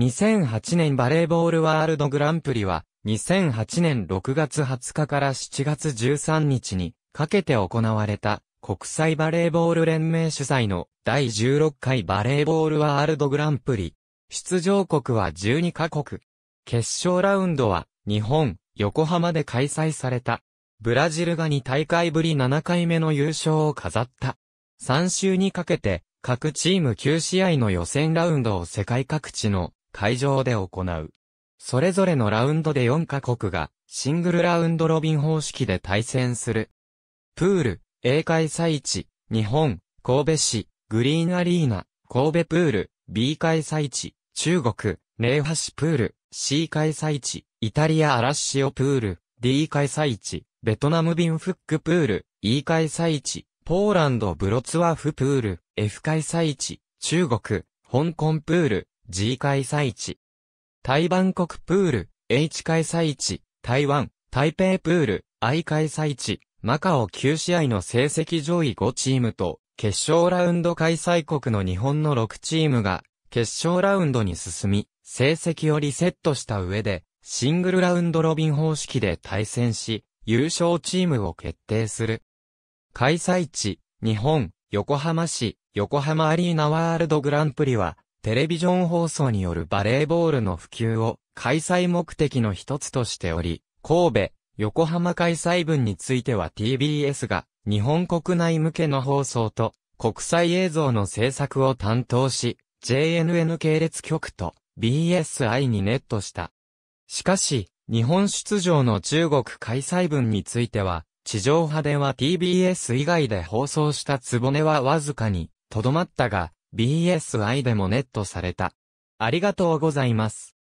2008年バレーボールワールドグランプリは、2008年6月20日から7月13日にかけて行われた国際バレーボール連盟主催の第16回バレーボールワールドグランプリ。出場国は12カ国。決勝ラウンドは日本、横浜で開催された。ブラジルが2大会ぶり7回目の優勝を飾った。3週にかけて各チーム9試合の予選ラウンドを世界各地の会場で行う。それぞれのラウンドで4カ国がシングルラウンドロビン方式で対戦する。プール、A 開催地、日本、神戸市、グリーンアリーナ、神戸プール、B 開催地、中国、レイ市プール、C 開催地、イタリアアラッシオプール、D 開催地、ベトナムビンフックプール、E 開催地、ポーランドブロツワフプール、F 開催地、中国、香港プール、G 開催地。台湾国プール、H 開催地、台湾、台北プール、I 開催地、マカオ9試合の成績上位5チームと、決勝ラウンド開催国の日本の6チームが、決勝ラウンドに進み、成績をリセットした上で、シングルラウンドロビン方式で対戦し、優勝チームを決定する。開催地、日本、横浜市、横浜アリーナワールドグランプリは、テレビジョン放送によるバレーボールの普及を開催目的の一つとしており、神戸、横浜開催分については TBS が日本国内向けの放送と国際映像の制作を担当し、JNN 系列局と BSI にネットした。しかし、日本出場の中国開催分については、地上波では TBS 以外で放送したつぼねはわずかに、とどまったが、BSI でもネットされた。ありがとうございます。